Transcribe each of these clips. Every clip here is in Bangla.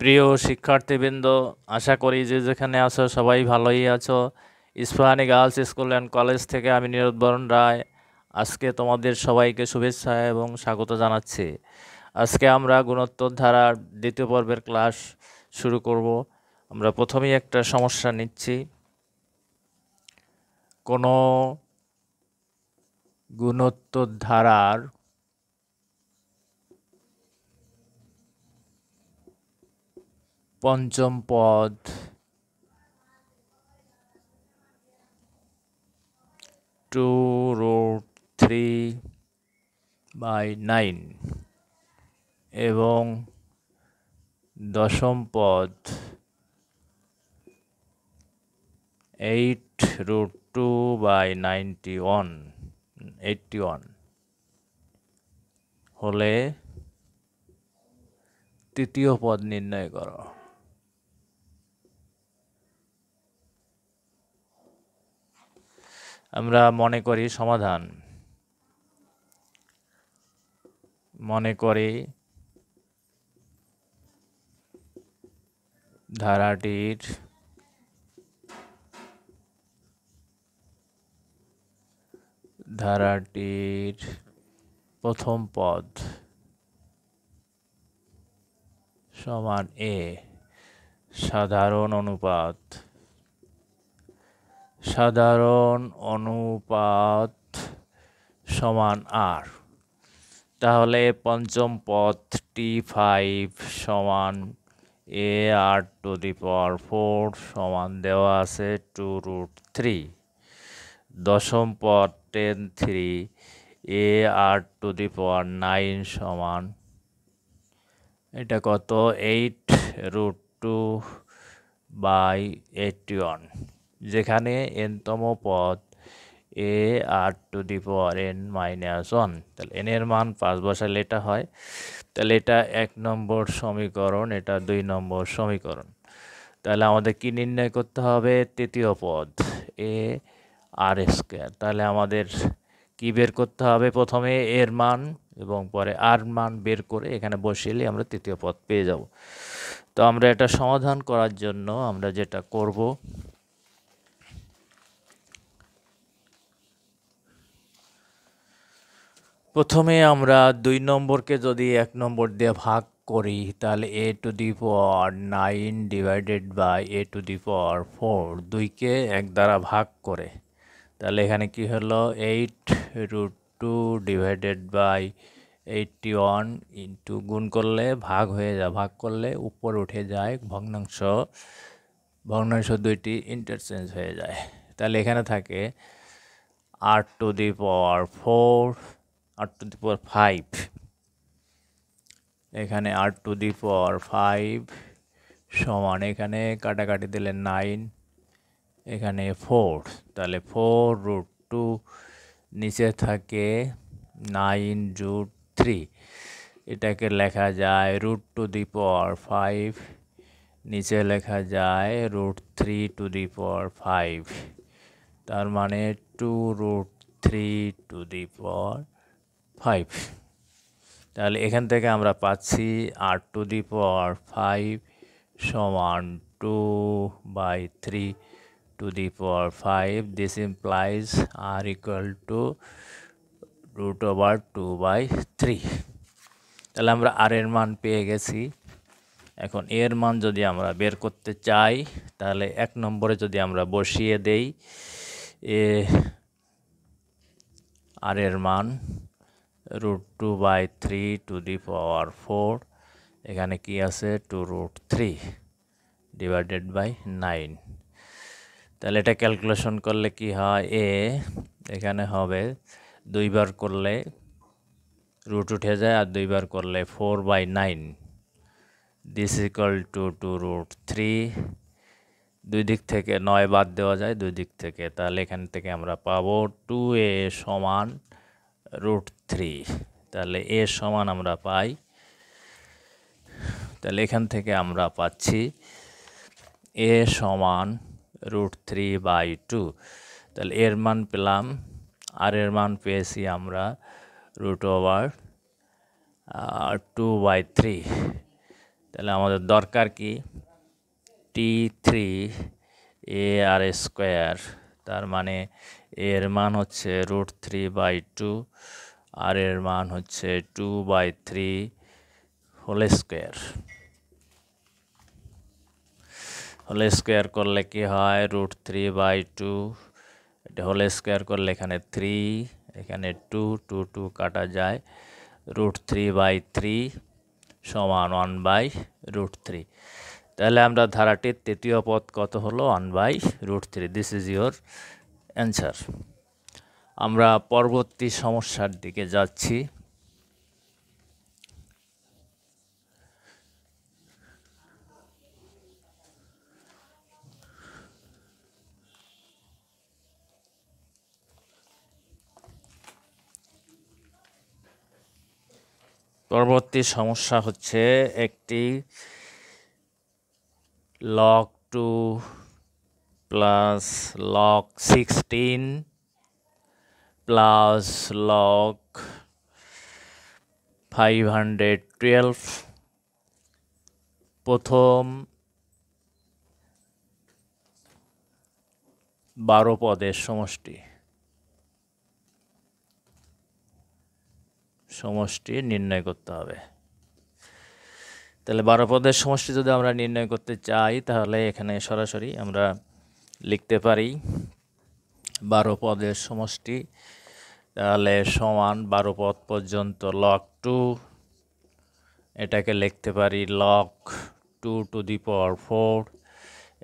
প্রিয় শিক্ষার্থীবৃন্দ আশা করি যে যেখানে আছো সবাই ভালোই আছো Ispahani girls school and college থেকে আমি নিরোদবরণ রায় আজকে তোমাদের সবাইকে শুভেচ্ছা এবং স্বাগত জানাচ্ছি আজকে আমরা গুণোত্তর ধারার দ্বিতীয় পর্বের ক্লাস শুরু করব আমরা প্রথমেই একটা সমস্যা নিচ্ছি কোনো গুণোত্তর ধারার পঞ্চম পদ two root three by nine এবং দশম পদ eight root two by ninety one eighty one হলে তৃতীয় পদ নির্ণয় করো আমরা মনে করি সমাধান মনে করি ধারাটির ধারাটির প্রথম পদ সমান এ সাধারণ অনুপাত সাধারণ অনুপাত সমান আর তাহলে পঞ্চম পথ টি ফাইভ সমান এ r to the power four সমান দেওয়া আছে টু রুট থ্রি দশম পথ ten three a r to the power nine সমান এটা কত eight root two by eighty one যেখানে এনতম পদ a r to the power n minus one তাহলে এন এর মান পাঁচ বসালে এটা হয় তাহলে এটা এক নম্বর সমীকরণ এটা দুই নম্বর সমীকরণ তাহলে আমাদের কি নির্ণয় করতে হবে তৃতীয় পদ এ আর স্কোয়ার তাহলে আমাদের কি বের করতে হবে প্রথমে এর মান এবং পরে আর মান বের করে এখানে বসিয়ে আমরা তৃতীয় পদ পেয়ে যাব তো আমরা এটা সমাধান করার জন্য আমরা যেটা করব প্রথমে আমরা দুই নম্বরকে যদি এক নম্বর দিয়ে ভাগ করি তাহলে এ to the power nine divided by a to the power four দুইকে এক দ্বারা ভাগ করে তাহলে এখানে কি হলো eight root two divided by eighty one into গুণ করলে ভাগ হয়ে যায় ভাগ করলে উপর উঠে যায় ভগ্নাংশ ভগ্নাংশ দুইটি ইন্টারচেঞ্জ হয়ে যায় তাহলে এখানে থাকে আট to the power four r to the power five এখানে r to the power five সমান এখানে কাটাকাটি দিলে নাইন এখানে ফোর তাহলে ফোর রুট টু নিচে থাকে নাইন রুট থ্রি এটাকে লেখা যায় root to the power five নিচে লেখা যায় root three to the power five তার মানে two root three to the power five তাহলে এখান থেকে আমরা পাচ্ছি r to the power five সমান two by three to the power five this implies r equal to root over two by three তাহলে আমরা আর এর মান পেয়ে গেছি এখন এর মান যদি আমরা বের করতে চাই তাহলে এক নম্বরে যদি আমরা বসিয়ে দেই এ আর এর মান root two by three to the power four এখানে কি আছে two root three divided by nine তাহলে এটা ক্যালকুলেশন করলে কি হয় এ এখানে হবে দুইবার করলে রুট উঠে যায় আর দুইবার করলে four by nine this equal to two root three দুই দিক থেকে নয় বাদ দেওয়া যায় দুই দিক থেকে তাহলে এখান থেকে আমরা পাবো টু এ সমান রুট থ্রি তাহলে এ সমান আমরা পাই তাহলে এখান থেকে আমরা পাচ্ছি এ সমান রুট থ্রি বাই টু তাহলে এর মান পেলাম আর এর মান পেয়েছি আমরা root over two by three তাহলে আমাদের দরকার কি T three a R square তার মানে এর মান হচ্ছে root three by two r এর মান হচ্ছে two by three whole square whole square করলে কি হয় রুট থ্রি বাই টু এটা হোল স্কোয়ার করলে এখানে থ্রি এখানে টু টু টু কাটা যায় রুট থ্রি বাই থ্রি সমান ওয়ান বাই রুট থ্রি তাহলে আমরা ধারাটির তৃতীয় পথ কত হলো one by root three this is your answer আমরা পরবর্তী সমস্যার দিকে যাচ্ছি পরবর্তী সমস্যা হচ্ছে একটি log two plus log sixteen plus log 512 প্রথম বারো পদের সমষ্টি সমষ্টি নির্ণয় করতে হবে তাহলে বারো পদের সমষ্টি যদি আমরা নির্ণয় করতে চাই তাহলে এখানে সরাসরি আমরা লিখতে পারি বারো পদের সমষ্টি তাহলে সমান বারো পদ পর্যন্ত লক টু এটাকে লিখতে পারি লক টু টু দি পর ফোর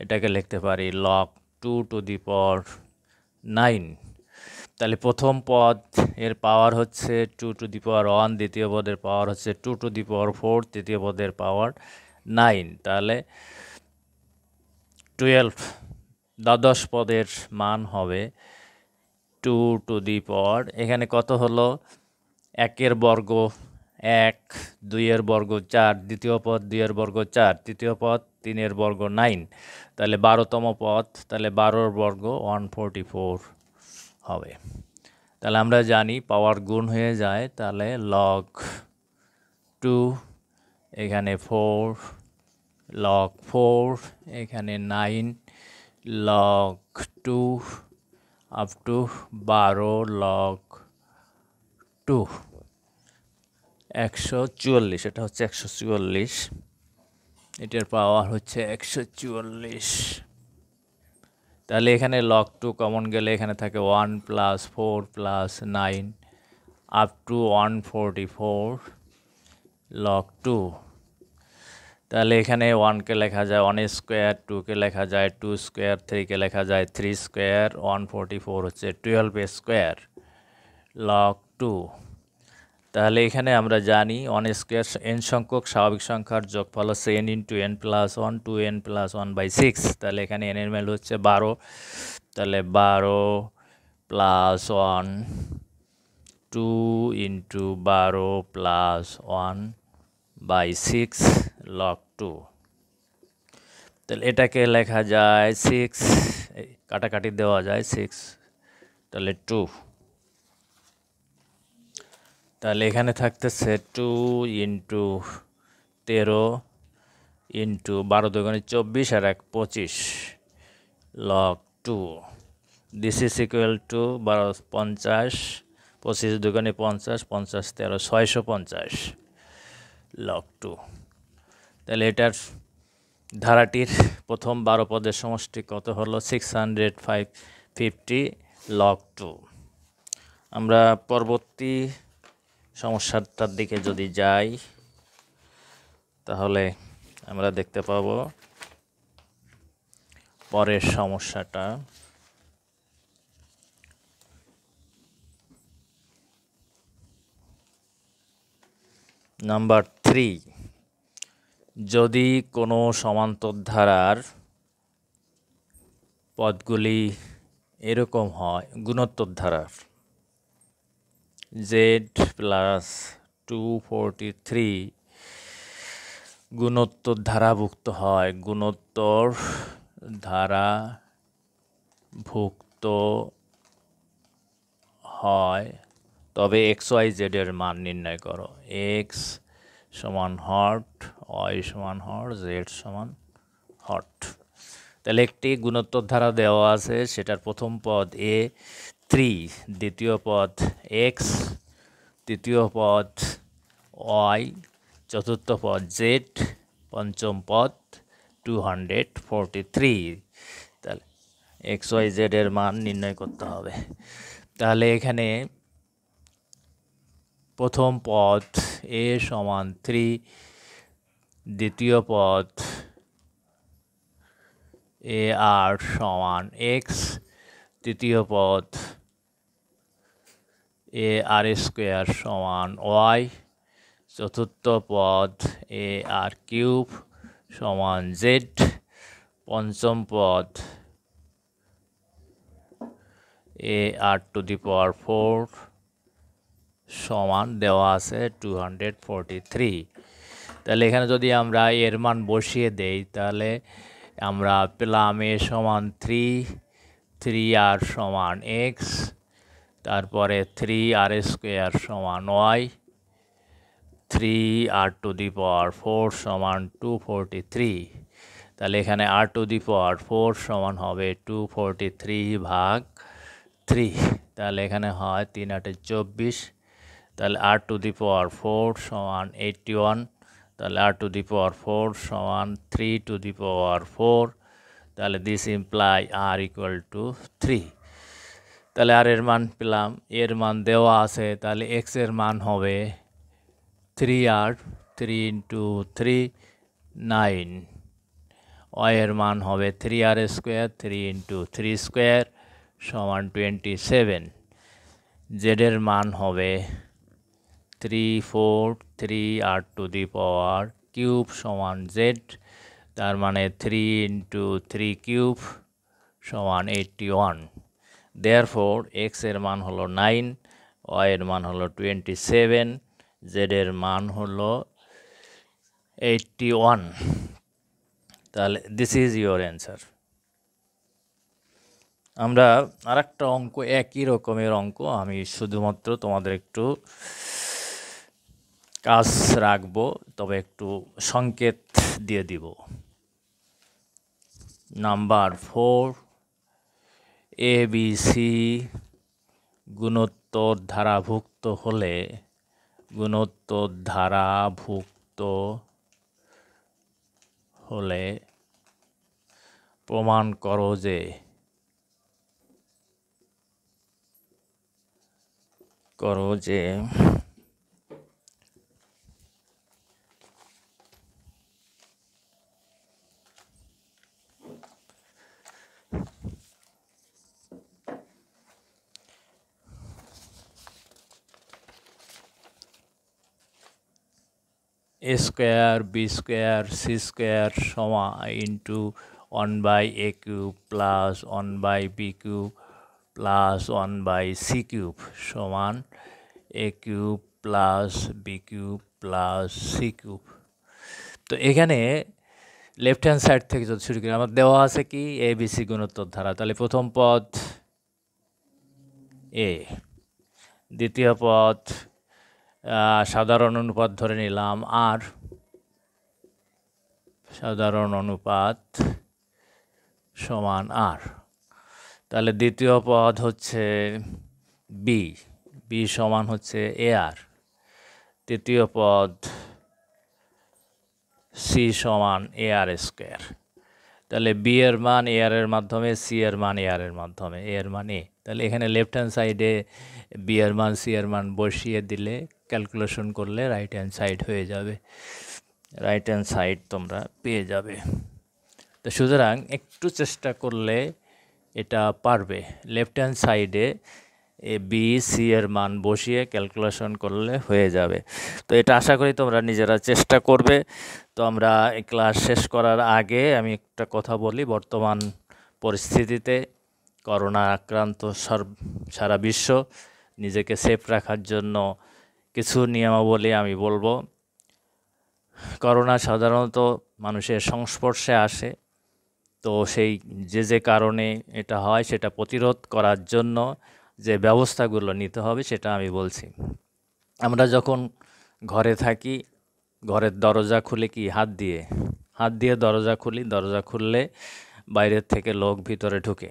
এটাকে লিখতে পারি lock two to the power nine তাহলে প্রথম পদ এর পাওয়ার হচ্ছে two to the power one দ্বিতীয় পদের পাওয়ার হচ্ছে two to the power four তৃতীয় পদের পাওয়ার নাইন তাহলে টুয়েলভ দ্বাদশ পদের মান হবে টু টু দি পর এখানে কত হলো একের বর্গ এক দুইয়ের বর্গ চার দ্বিতীয় পদ দুইয়ের বর্গ চার তৃতীয় পদ তিনের বর্গ নাইন তাহলে বারোতম পদ তাহলে বারোর বর্গ ওয়ান ফোরটি ফোর হবে তাহলে আমরা জানি পাওয়ার গুণ হয়ে যায় তাহলে লগ টু এখানে ফোর লগ ফোর এখানে nine log two up to বারো লক টু একশো চুয়াল্লিশ এটা হচ্ছে একশো চুয়াল্লিশ এটার পাওয়ার হচ্ছে একশো চুয়াল্লিশ তাহলে এখানে লক টু কমন গেলে এখানে থাকে one plus four plus nine up to one forty four log two তাহলে এখানে ওয়ানকে লেখা যায় ওয়ান স্কোয়ার টুকে লেখা যায় টু স্কোয়ার থ্রিকে লেখা যায় three square one forty four হচ্ছে টুয়েলভ স্কোয়ার লক টু তাহলে এখানে আমরা জানি ওয়ান স্কোয়ার এন সংখ্যক স্বাভাবিক সংখ্যার যোগফল হচ্ছে n into n plus one two n plus one by six তাহলে এখানে এনের মেল হচ্ছে বারো তাহলে বারো প্লাস ওয়ান টু ইন্টু বারো plus one by six log two তাহলে এটাকে লেখা যায় সিক্স কাটাকাটি দেওয়া যায় সিক্স তাহলে টু তাহলে এখানে থাকতেছে টু ইন্টু তেরো ইন্টু বারো দুগুণে চব্বিশ আর এক পঁচিশ log two this is equal to বারো পঞ্চাশ পঁচিশ দুগুণে পঞ্চাশ পঞ্চাশ তেরো ছয়শো পঞ্চাশ লক টু তাহলে এটার ধারাটির প্রথম বারো পদের সমষ্টি কত হলো six hundred five fifty log two আমরা পরবর্তী সমস্যাটার দিকে যদি যাই তাহলে আমরা দেখতে পাব পরের সমস্যাটা নাম্বার থ্রি যদি কোনো সমান্তরধারার পদগুলি এরকম হয় গুণোত্তর ধারার Z plus two forty three গুণোত্তর ধারাভুক্ত হয় গুণোত্তর ধারাভুক্ত হয় তবে এক্স ওয়াই জেডের মান নির্ণয় করো এক্স সমান হট ওয়াই সমান হট জেড সমান হট তাহলে একটি গুণোত্তর ধারা দেওয়া আছে সেটার প্রথম পদ এ থ্রি দ্বিতীয় পদ এক্স তৃতীয় পদ ওয়াই চতুর্থ পদ জেড পঞ্চম পদ টু হান্ড্রেড ফোরটি থ্রি তাহলে এক্স ওয়াই জেডের মান নির্ণয় করতে হবে তাহলে এখানে প্রথম পদ এ সমান থ্রি দ্বিতীয় পদ এ আর সমান এক্স তৃতীয় পদ এ আর স্কোয়ার সমান ওয়াই চতুর্থ পদ এ আর কিউব সমান জেড পঞ্চম পদ a r to the power four সমান দেওয়া আছে টু তাহলে এখানে যদি আমরা এর মান বসিয়ে দেই তাহলে আমরা পেলাম এ সমান থ্রি থ্রি আর সমান এক্স তারপরে থ্রি আর স্কোয়ার সমান y three r to the power four সমান টু ফোরটি থ্রি তাহলে এখানে r to the power four সমান হবে টু ফোরটি থ্রি ভাগ থ্রি তাহলে এখানে হয় তিন আটে চব্বিশ তাহলে r to the power four সমান এইটটি ওয়ান তাহলে r to the power four সমান three to the power four তাহলে this imply r equal to three তাহলে আর এর মান পেলাম এর মান দেওয়া আছে তাহলে এক্সের মান হবে three r three into three nine ওয়ের মান হবে three r square three into three square সমান টোয়েন্টি সেভেন জেডের মান হবে three four three r to the power cube সমান জেড তার মানে থ্রি ইন্টু থ্রি কিউব সমান এইটটি ওয়ান দেয়ার ফোর এক্সের মান হলো নাইন ওয়াই এর মান হলো টোয়েন্টি সেভেন জেডের মান হলো এইটটি ওয়ান তাহলে দিস ইজ ইউর অ্যান্সার আমরা আরেকটা অঙ্ক একই রকমের অঙ্ক আমি শুধুমাত্র তোমাদের একটু কাজ রাখব তবে একটু সংকেত দিয়ে দিব number four a b c গুণোত্তর ধারাভুক্ত হলে গুণোত্তর ধারাভুক্ত হলে প্রমাণ করো যে করো যে a square b square c square সমা into one by a cube plus one by b cube plus one by c cube সমান a cube plus b cube plus c cube তো এখানে লেফট হ্যান্ড সাইড থেকে যদি শুরু করি আমার দেওয়া আছে কি এ বি সি গুণোত্তর ধারা তাহলে প্রথম পথ এ দ্বিতীয় পথ সাধারণ অনুপাত ধরে নিলাম আর সাধারণ অনুপাত সমান আর তাহলে দ্বিতীয় পদ হচ্ছে বি বি সমান হচ্ছে এ আর তৃতীয় পদ সি সমান এ আর স্কোয়ার তাহলে বি এর মান এ আর এর মাধ্যমে সি এর মান এ আর এর মাধ্যমে এ এর মান এ তাহলে এখানে লেফট হ্যান্ড সাইডে বি এর মান সি এর মান বসিয়ে দিলে ক্যালকুলেশন করলে রাইট হ্যান্ড সাইড হয়ে যাবে রাইট হ্যান্ড সাইড তোমরা পেয়ে যাবে তো সুতরাং একটু চেষ্টা করলে এটা পারবে লেফট হ্যান্ড সাইডে এ বি সি এর মান বসিয়ে ক্যালকুলেশন করলে হয়ে যাবে তো এটা আশা করি তোমরা নিজেরা চেষ্টা করবে তো আমরা ক্লাস শেষ করার আগে আমি একটা কথা বলি বর্তমান পরিস্থিতিতে করোনা আক্রান্ত সারা বিশ্ব নিজেকে সেফ রাখার জন্য কিছু নিয়মাবলী আমি বলবো করোনা সাধারণত মানুষের সংস্পর্শে আসে তো সেই যে যে কারণে এটা হয় সেটা প্রতিরোধ করার জন্য যে ব্যবস্থাগুলো নিতে হবে সেটা আমি বলছি আমরা যখন ঘরে থাকি ঘরের দরজা খুলে কি হাত দিয়ে হাত দিয়ে দরজা খুলি দরজা খুললে বাইরের থেকে লোক ভিতরে ঢুকে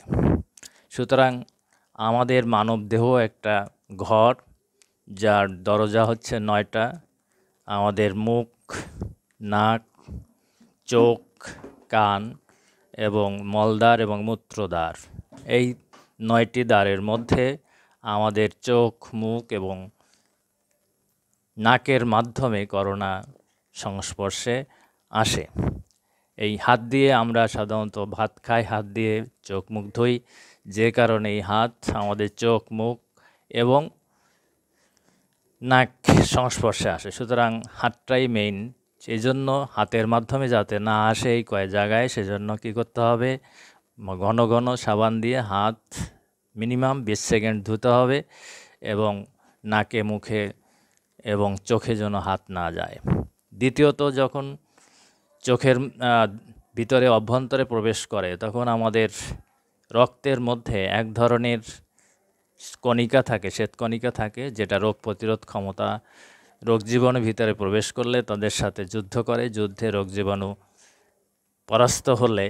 সুতরাং আমাদের মানব দেহ একটা ঘর যার দরজা হচ্ছে নয়টা আমাদের মুখ নাক চোখ কান এবং মলদ্বার এবং মূত্রদ্বার এই নয়টি দ্বারের মধ্যে আমাদের চোখ মুখ এবং নাকের মাধ্যমে করোনা সংস্পর্শে আসে এই হাত দিয়ে আমরা সাধারণত ভাত খাই হাত দিয়ে চোখ মুখ ধুই যে কারণে এই হাত আমাদের চোখ মুখ এবং নাক সংস্পর্শে আসে সুতরাং হাতটাই মেইন সেই জন্য হাতের মাধ্যমে যাতে না আসে এই কয় জায়গায় সেজন্য কি করতে হবে ঘন ঘন সাবান দিয়ে হাত মিনিমাম বিশ সেকেন্ড ধুতে হবে এবং নাকে মুখে এবং চোখে যেন হাত না যায় দ্বিতীয়ত যখন চোখের ভিতরে অভ্যন্তরে প্রবেশ করে তখন আমাদের রক্তের মধ্যে এক ধরনের কণিকা থাকে শ্বেতকণিকা থাকে যেটা রোগ প্রতিরোধ ক্ষমতা রোগ জীবাণু ভিতরে প্রবেশ করলে তাদের সাথে যুদ্ধ করে যুদ্ধে রোগ জীবাণু পরাস্ত হলে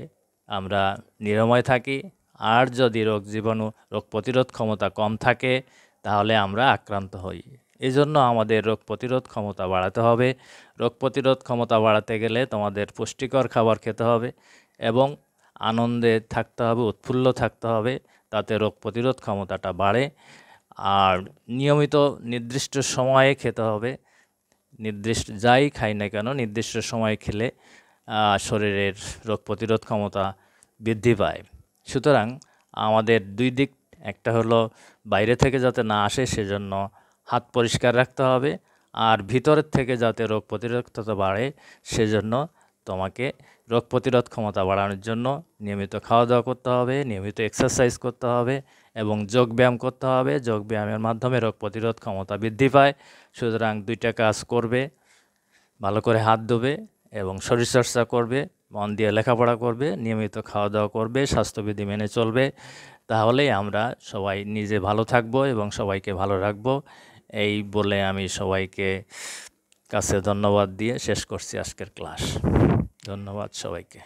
আমরা নিরাময় থাকি আর যদি রোগ জীবাণু রোগ প্রতিরোধ ক্ষমতা কম থাকে তাহলে আমরা আক্রান্ত হই এজন্য আমাদের রোগ প্রতিরোধ ক্ষমতা বাড়াতে হবে রোগ প্রতিরোধ ক্ষমতা বাড়াতে গেলে তোমাদের পুষ্টিকর খাবার খেতে হবে এবং আনন্দে থাকতে হবে উৎফুল্ল থাকতে হবে তাতে রোগ প্রতিরোধ ক্ষমতাটা বাড়ে আর নিয়মিত নির্দিষ্ট সময়ে খেতে হবে নির্দিষ্ট যাই খাই না কেন নির্দিষ্ট সময়ে খেলে শরীরের রোগ প্রতিরোধ ক্ষমতা বৃদ্ধি পায় সুতরাং আমাদের দুই দিক একটা হলো বাইরে থেকে যাতে না আসে সেজন্য হাত পরিষ্কার রাখতে হবে আর ভিতরের থেকে যাতে রোগ প্রতিরোধতা বাড়ে সেজন্য তোমাকে রোগ প্রতিরোধ ক্ষমতা বাড়ানোর জন্য নিয়মিত খাওয়া দাওয়া করতে হবে নিয়মিত এক্সারসাইজ করতে হবে এবং যোগব্যায়াম করতে হবে যোগব্যায়ামের মাধ্যমে রোগ প্রতিরোধ ক্ষমতা বৃদ্ধি পায় সুতরাং দুইটা কাজ করবে ভালো করে হাত ধোবে এবং শরীরচর্চা করবে মন দিয়ে লেখাপড়া করবে নিয়মিত খাওয়া দাওয়া করবে স্বাস্থ্যবিধি মেনে চলবে তাহলেই আমরা সবাই নিজে ভালো থাকবো এবং সবাইকে ভালো রাখবো এই বলে আমি সবাইকে কাছে ধন্যবাদ দিয়ে শেষ করছি আজকের ক্লাস ধন্যবাদ সবাইকে